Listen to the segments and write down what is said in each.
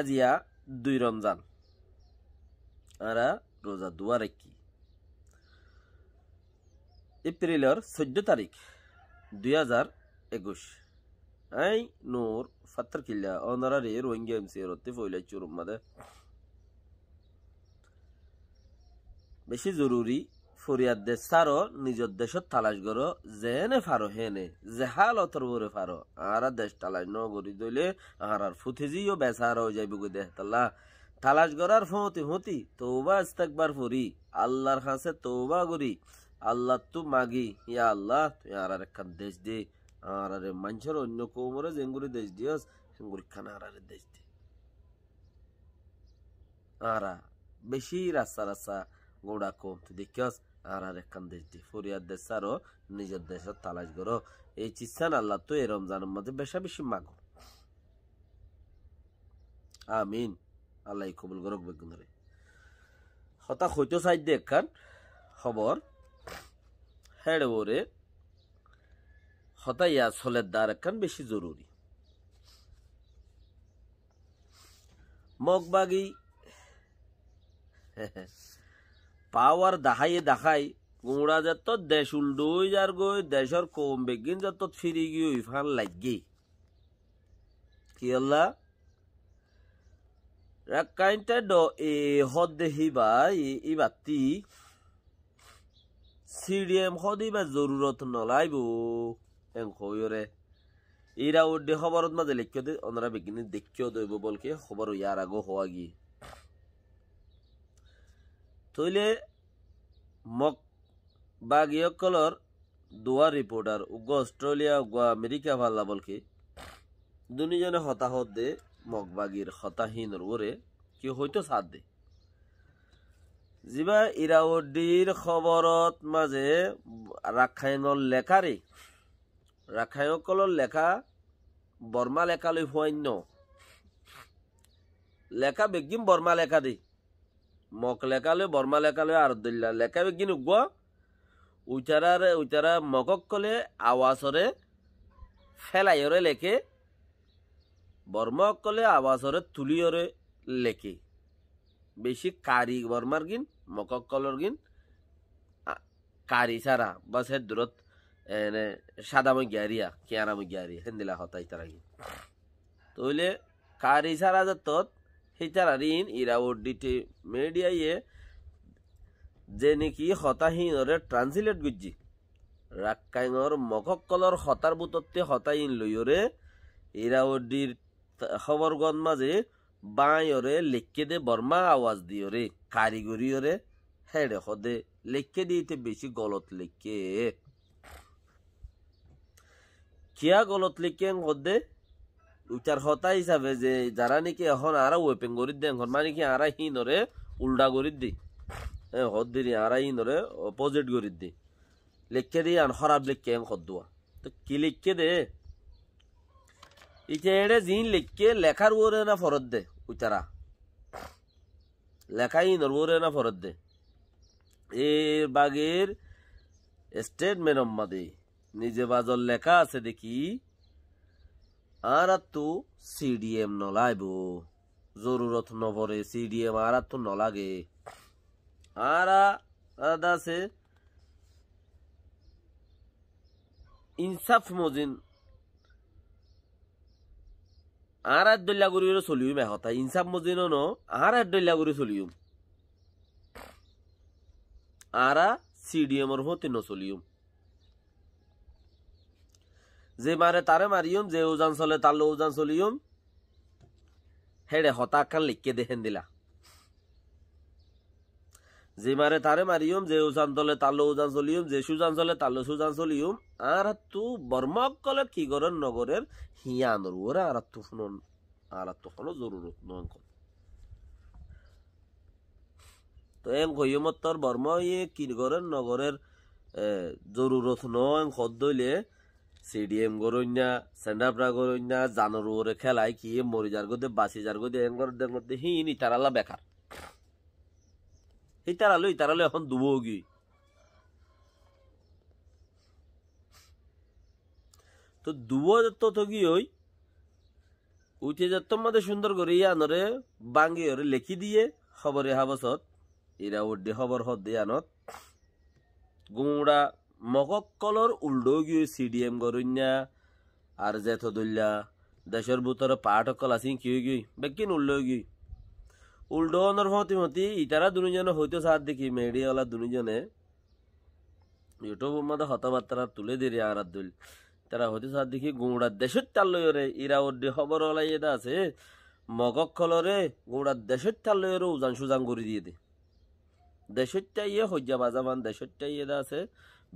আজিয়া দুই রমজান আরা রোজা দুয়া রাখি এপ্রিলের চোদ্দ তারিখ দুই হাজার একুশ আই নূর ফাত্তর কিল্লা অনারারে রোহিঙ্গা এমসি রত্তে ফইলা চুরুম্মাদে বেশি জরুরি ফরিয়াদ দে সারো নিজের দেশ তালাশ গরো জেনে ফারো হেনে জেহাল অতর বরে ফারো আর দেশ তালাশ নগরি দইলে আর আর ফুথিজিও বেসার হয়ে যাইব গো দেহ তাল্লা তালাশ গরার ফতি হতি তৌবা ইস্তাকবার ফুরি আল্লাহর কাছে তৌবা করি আল্লাহ তু মাগি ইয়া আল্লাহ তুই আর আর একখান দেশ দে আর আরে মানুষের অন্য কোমরে যেঙ্গুরি দেশ দিয়স সেঙ্গুরি খান আর আরে দেশ দে আর বেশি রাস্তা রাস্তা গোড়া কম তুই দেখিয়স আর আর একখান দেশ ফরিয়াদ ফরিয়ার দেশ আরো নিজের দেশের তালাশ করো এই চিসান আল্লাহ তো এই রমজানের মধ্যে বেশা বেশি মাগো আমিন আল্লাহ কবুল করক বেগুন রে হতা হইতো সাইড দিয়ে একখান খবর হেড ওরে হতাইয়া সলের দ্বার একখান বেশি জরুরি মগবাগি হ্যাঁ হ্যাঁ পাওয়ার দেখাইয়ে দেখাই গুঁড়া যে তো দেশ উল্ডুই যার গই দেশর কম বেগিন যে তো ফিরি গিয়ে ফান লাগি কি আল্লাহ রাকাইনটা ড এ হদ দেহি বা ই বাতি সিডিএম হদি বা জরুরত নলাইব এং কইরে ইরা দে খবরত মাঝে লিখিও দে অনরা বেগিনি দেখিও দইব বলকে খবর ইয়ার আগো হওয়া গিয়ে থলে মক বাগিয়কলৰ দুৱাৰ ৰিপৰ্টাৰ উগ্ৰ অষ্ট্ৰেলিয়া উগ্ৰ আমেৰিকা ভাল লাভলকে দুনিজনে হতাশত দে মক বাগিৰ হতাহীন ৰে কি হয়তো চাত দে যিবা ইৰাৱদীৰ খবৰত মাজে ৰাখাইঙৰ লেখাৰে ৰাখাইসকলৰ লেখা বৰ্মা লেখালৈ হোৱা অন্য লেখা বেগিম বৰ্মা লেখা দেই মক লেকালৈ বৰ্মা লেকালৈ আৰু দিল্লা লেকাবি কিনো গোৱা উইতাৰাৰে উইতাৰা মকক ক'লে আৱাজৰে ফেলাইৰে লেখে বৰ্মক ক'লে আৱাজৰে তুলিয়ৰে লেকে বেছি কাৰী বৰ্মাৰ গিন মকক কলৰ গিন কাৰী চাৰা বাছ সেই দূৰত এনে চাদামৈ গিয়াৰীয়া কিয়াৰামৈ গিয়াৰী সেন্দিলা হতাই তাৰা গিন তইলে কাৰী চাৰা জাতত সীতাৰীন ইৰাৱদ্দিতে মেডিয়াইয়ে যে নেকি হতাহীনৰে ট্ৰান্সলেট গুজি ৰাক্কাঙৰ মগকলৰ হতাৰ বুটতে হতাহীন লৈয়ৰে ইৰাৱদ্দিৰ খবৰগণ মাজে বাঁৰে লেখকে দে বৰ্মা আৱাজ দিয়ৰে কাৰিকৰীৰে হেৰে সদে লেখকে দি এতিয়া বেছি গলত লেখকে কিয়া গলত লেখকে সদে উচার হতা হিসাবে যে যারা নাকি এখন আর ওয়েপিং করি এখন মানে কি আর হি নরে উল্টা করি দি হ্যাঁ হদ দি আর হি নরে অপোজিট করি দি লিখে দিয়ে আন খরাব লিখে এম হদ দোয়া তো কি লিখে দে ইটা এটা জিন লিখে লেখার ওরে না ফরত দে উচারা লেখাই ওরে না ফরত দে এর বাগের স্টেটমেন্ট অম্মাদি নিজে বাজল লেখা আছে দেখি আরাত্তু সিডিএম নলাইব জরুরত নবরে সিডিএম আরাত্তু নলাগে আরা আদাসে ইনসাফ মজিন আহারার দল্যাগুড়িরও চলিউম এহতা ইনসাফ মজিনও ন আহারার দল্যাগুড়ি চলিউম আরা সিডিএমর হতে নচলিম যে মারে তারে মারিম যে উজান চলে তার ওজান চলিম হেড়ে হতা খান লিখকে দেখেন দিলা যে মারে তারে মারিম যে উজান তলে তালো উজান চলিম যে সুজান চলে তালো সুজান চলিম আর তু বর্মক কলে কি করেন নগরের হিয়ান আর তু শুনন আর তু কোনো জরুরত তো এম কহিমত্তর বর্ম ইয়ে কি করেন নগরের জরুরত নয় খদ্দইলে সিডিএম গরইনা সেন্ডাপরা গরইনা জানর ওরে খেলায় কি মরি যার গদে বাসি যার গদে এন গর দের মধ্যে হি ইনি তারালা বেকার এই তারালো এই তারালো এখন দুবোগি তো দুব যত তো কি ওই উঠে যত মধ্যে সুন্দর করে ইয়া নরে বাঙ্গি ওরে লেখি দিয়ে খবরে হাবসত এরা ওর দে খবর হদ দিয়ে আনত গুঁড়া মগকলর উল্ডো গিয়ে এম গরুন্যা আর জেথ দল্যা দেশের ভিতরে অকল আসি কি হয়ে বেকিন উল্ডো গই উল্ডো অনর মতি হতি ইতারা দুজনে হইতো সার দেখি মেডিয়াওয়ালা দুজনে ইউটিউব মধ্যে হতমাত্রা তুলে দিরে আর দুল তারা হইতো সার দেখি গুঁড়ার দেশের তাল রে ইরা ওর খবর ওলাই এটা আছে মগক খলরে গুঁড়ার দেশের তাল লয়রে উজান সুজান করে দিয়ে দে দেশটা ইয়ে হজ্জা বাজাবান দেশটা ইয়ে আছে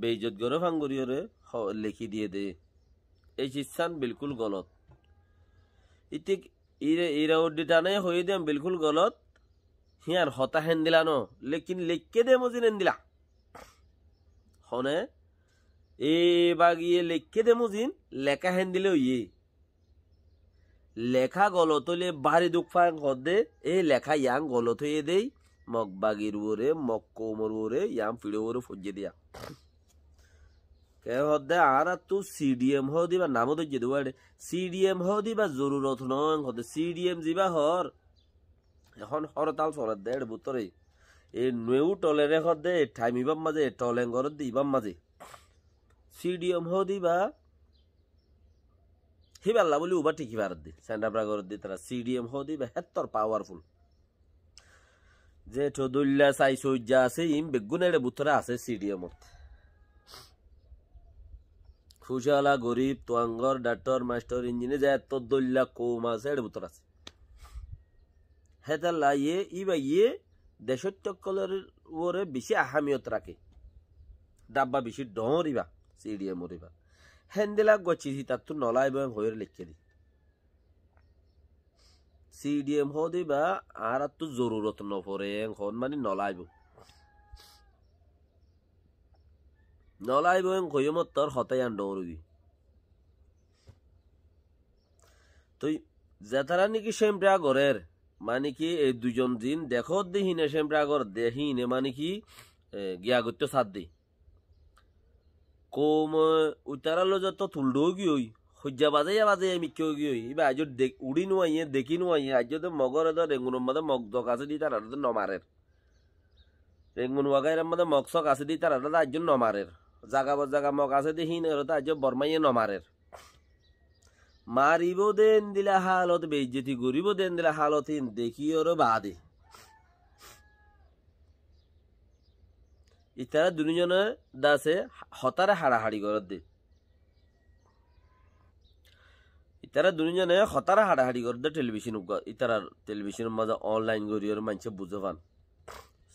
বেইজত গরে ফাঙ্গুরিয়রে লিখি দিয়ে দে এই চিসান বিলকুল গলত ইতিক ইরে ইরা উড্ডিটানে হয়ে দেম বিলকুল গলত হিয়ার হতা হেন ন লেকিন লিখকে দে মজি নেন দিলা হনে এ বাগিয়ে লিখকে দে মজিন লেখা হেন দিলে ইয়ে লেখা গলত হলে বাড়ি দুঃখ ফাং হদ দে এই লেখা ইয়াং গলত হয়ে দেই মগ বাগির ওরে মগ কোমর ওরে ইয়াম পিড়ে ওরে ফজে দিয়া কে হদে আর তু সিডিএম দিবা নাম তো যে দেবো দিবা জরুরত নয় হদে সিডিএম যিবা হর এখন হরতাল সরে দেড় বুতরে এ নেউ টলেরে হদে ঠাইমিবার মাঝে টলেং ঘর দিবার মাঝে সিডিএম হ দিবা হিবাল্লা বলি উবা ঠিকিবার দি সেন্ডাপ্রা ঘর দি তারা সিডিএম হ দিবা হেতর পাওয়ারফুল যে চদুল্লা চাই সূর্যা আছে ইম বেগুনের বুতরা আছে সিডিএমত খুশালা গরিব তোয়াঙ্গর ডাক্তার মাস্টার ইঞ্জিনিয়ার যায় তদ্দুল্লা কম আছে এর বুতরা আছে হেতাল্লা লাইয়ে ইবা ইয়ে দেশের চক্কলের ওরে বেশি আহামিয়ত রাখে ডাব্বা বেশি ডরিবা সিডিএম রিবা হেন্দেলা গছি তার তো নলাইব হয়ে লিখে দিই সিডিএম হদে বা আর তো জরুরত নপরে এখন মানে নলাইব নলাইব এং কইমত তোর হতাই আন ডরবি তুই জেতারা নাকি শ্যামরা গরের মানে কি এই দুজন দিন দেখত দেহিনে শ্যামরা গর দেহিনে মানে কি গিয়া গত্য সাত দেই কম উতারালো যত তুলডো গিয়ে খুঁজা বাজাইয়া বাজাইয়া মিক্ষ গিয়ে ইবা আজ দেখ উড়ি নোয়াইয়ে দেখি নোয়াইয়ে আজ তো মগর তো মগ দক আছে দি তার তো নমারের রেঙ্গুন ওয়াগাইর মধ্যে মগ সক আছে দি তার তো আজ নমারের জাগা বর জাগা মগ আছে দি হিন তো আজ বর্মাইয়ে নমারের মারিব দেন দিলা হালত বেজ্জতি গরিব দেন দিলা হালত হিন দেখি ওর বাদে ইতারা দুজনের দাসে হতারে হাড়াহাড়ি করত দে ইতারা দুজনে হতারা হাড়াহাড়ি করতে টেলিভিশন ইতার টেলিভিশন মাঝে অনলাইন গরিয়র মানুষে বুঝে পান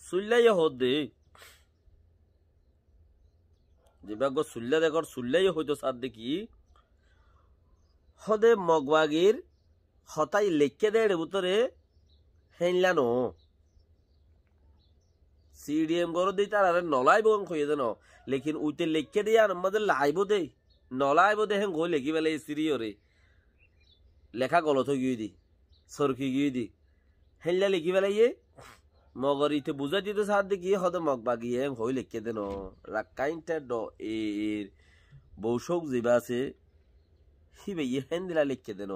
সুল্লাই ইয়ে হত দে যেভাগ সুল্লা দেখ সুল্লাই ইয়ে হইতো সার দেখি হদে মগবাগির হতাই লেখে দেয় ভিতরে হেনলানো সিডিএম গরো দি তার আরে নলাই বোন খুঁজে দেন লেকিন উইতে লেখে দিয়ে আর আমাদের লাইবও দেই নলাইবো হ্যাঁ গো লেখি বেলা এই সিরিয়রে লেখা গলত গিয়ে দি সরকি গিয়ে দি হেনলা লিখি পেলাই মগর ইতে বুঝা দিতে সার দেখি হদ মগ বাগিয়ে হই লিখে দেন রাকাইনটা ড এর বৌসক জিবা আছে হিবে হেন দিলা লিখে দেন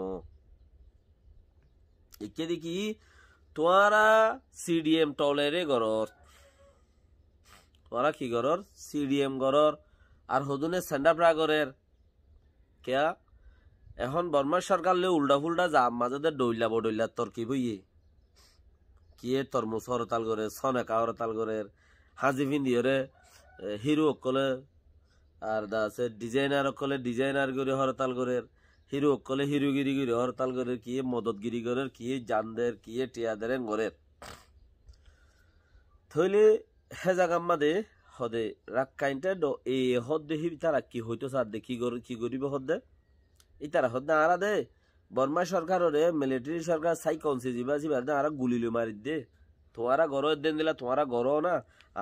লিখে দেখি তোয়ারা সিডিএম টলেরে গরর তোয়ারা কি গরর সিডিএম গরর আর হদুনে সেন্ডাপ্রাগরের কেয়া এখন বর্মার সরকার লো উল্ডা ফুল্ডা যা মাঝে ডইলাব ডইলার তর্কি বইয়ে কিয়ে তরমুজ হরতাল করে সনেকা হরতাল করে হাজি ফিন্দি হরে হিরো অকলে আর দা আছে ডিজাইনার অকলে ডিজাইনার করে হরতাল করে হিরো অকলে হিরোগিরি করে হরতাল করে কিয়ে মদতগিরি করে কিয়ে জানদের কিয়ে টিয়াদের গরের থইলে মাদে হদে রাক্কাইনটা এ হদ দেহি তারা কি হইতো সার দেখি কি করিব হদ দে ইতারা হদ না আরা দে বর্মা সরকাররে মিলিটারি সরকার সাই কনসি জিবা জিবা দে আরা গুলি লই মারি দে তোমারা গর দেন দিলা তোমারা গর না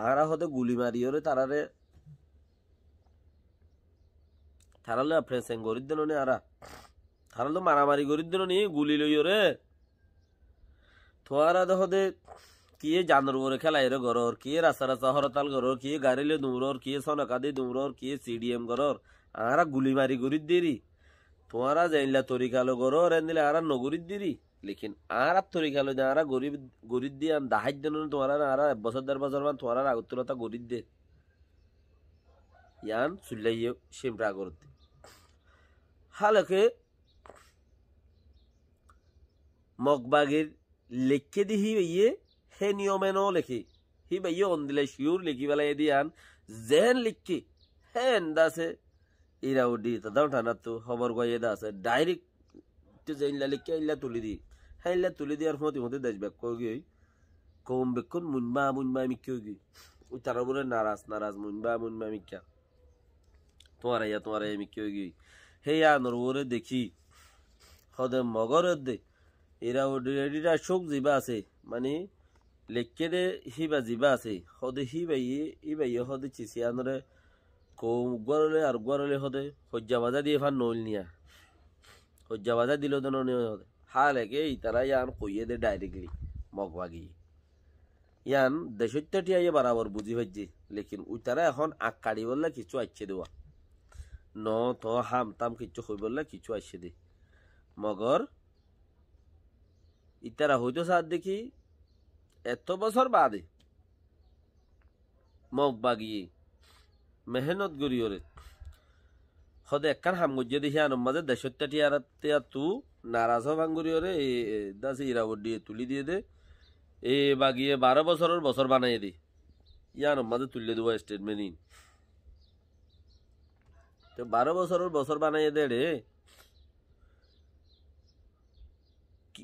আরা হতে গুলি মারি ওরে তারারে থারালে আপনার সেন গরিব দেন নে আরা থারালে মারামারি গরিব দেন নি গুলি লই ওরে তোয়ারা দে হতে কিয়ে জানর ওরে খেলা এর গরর কিয়ে রাস্তা রাস্তা হরতাল গরর কিয়ে গাড়ি লে দুমরর কিয়ে সনকাদি দুমরর কিয়ে সিডিএম গরর আরা গুলি মারি গরিব দেরি তোমারা তরি খালো গরো রেন দিলে আরা নগরীর দিরি লেকিন আর আর খালো যে আর গরিব গরিব দিয়ে আন দাহাজ দেন তোমার আর এক বছর দেড় বছর মান তোমারা আগরতলতা গরিব দে ইয়ান চুল্লাইয়ে সিমরা করতে হালকে মগবাগের লেখকে দিহি ইয়ে হে নিয়মে ন লেখে হি বাইয়ে অন দিলে লিখি পেলাই বেলায় আন যেন লিখকে হে এন্দাসে ইরাউডি তাদাও ঠানাতো খবর গয়ে দা আছে ডাইরেক্ট তো জাইলা লিখে ইল্লা তুলি দি হাইলা তুলি দিয়ার সময় ইহতে দেশ ব্যাগ কই গই কম বেক্ষণ মুনবা মুনবা আমি কেউ গই ওই তার উপরে নারাজ নারাজ মুনবা মুনবা আমি কে তোমার ইয়া তোমার আমি কেউ গই হে ইয়া নরবরে দেখি হদে মগর দে ইরাউডি রেডিটা শোক জিবা আছে মানে লেখকে দে হিবা জিবা আছে সদে হদে হিবাই ইবাই হদে চিসিয়ানরে কৌ গরলে আর গরলে হতে হজ্জা বাজা দিয়ে ফার নইল নিয়া হজ্জা বাজা দিল তো নয় হতে হাল একে তারা ইয়ান কইয়ে দে ডাইরেক্টলি বাগি ইয়ান দেশত্যটি আইয়ে বরাবর বুঝি ভাইজি লেকিন ওই এখন আগ কাড়ি বললে কিছু আইছে দেওয়া ন ত হাম তাম কিছু হই বললে কিছু আইছে দে মগর ইতারা হইতো সার দেখি এত বছর বাদে মগ বাগিয়ে মেহনত গড়ি ওরে সদে একখান হাম দেখি আনম দেশত্যাটি দেশত্যা তু নারাজ ভাঙ্গুরি ওরে এ দাস ইরাবর দিয়ে তুলি দিয়ে দে এ বাগিয়ে বারো বছরের বছর বানাই দি ইয়ানম মাঝে তুললে দেবো স্টেটমেন্ট ইন তো বারো বছরের বছর বানাই দে রে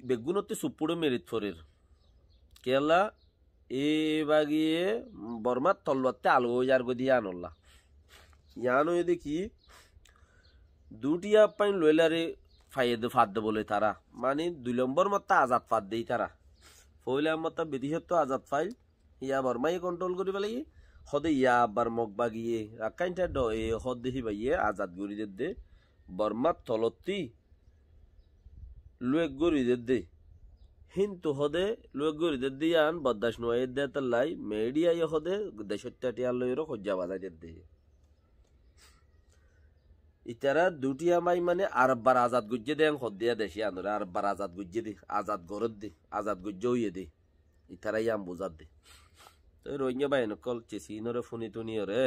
বেগুনতে সুপুড়ে মেরিত ফরের কেলা এ বাগিয়ে বর্মার তলবাতে আলো যার গদিয়ে আনল্লা යානොය দেখি দুটি পাইন লইলারে ফাইয়ে দে ফাদ বলে তারা মানে দুই নম্বর মত আজাদ ফাদ দেই তারা ফইলা মত বিধিসত্ব আজাদ ফাইল ইয়া বর্মাই কন্ট্রোল করি লাগি হদে ইয়া আবার মগ বাগিয়ে রাকাইনটা ড এ হদ দেখি বাইয়ে আজাদ গরি দে দে বর্মার তলতি লুয়েক গরি দে দে কিন্তু হদে লুয়েক গরি দে দিয়ান আন বদাস দে তাল্লাই মেডিয়া ইয়ে হদে দেশত্যাটি আর সজ্জা খজ্জা বাজাই দে দিয়ে ইতারা দুটি আমাই মানে আরববার আজাদ গুজ্জে দেন সদ্দিয়া দেশি আনরে আরববার আজাদ গুজ্জে দি আজাদ গরদ দি আজাদ গুজ্জে হইয়ে দি ইতারা ইয়াম বুজাত দি তো রোহিঙ্গা বাহিন কল চেসিনরে ফুনি টুনি রে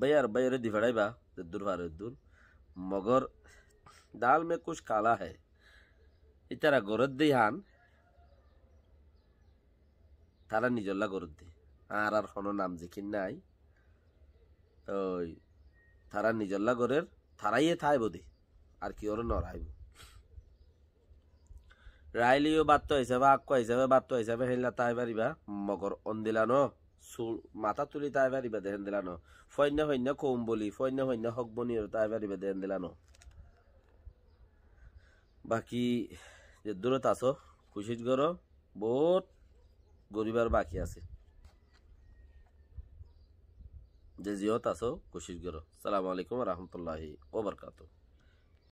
ভাই আর ভাই রে দিফাড়াই বা দূর ভার দূর মগর दाल মে कुछ কালা হে ইতারা গরদ দি হান তারা নিজল্লা গরদ দি আর আর হন নাম জিখিন নাই ওই তারা নিজল্লা গরের থারাইয়ে থাই দে আর কি ওর নড়াইব রায়লিও বাত্য হিসাবে আক্য হিসাবে বাত্য হিসাবে হেলা তাই পারিবা মগর অন্দিলান চুল মাথা তুলি তাই পারিবা দেহেন দিলানো ফৈন্য সৈন্য কৌম বলি সৈন্য সৈন্য হক বনিয়র তাই পারিবা দেহেন দিলানো বাকি যে দূরত আছো খুশিত গর বহুত গরিবার বাকি আছে जैसी हो तासो कोशिश करो अल्लाम वरहमल वर्का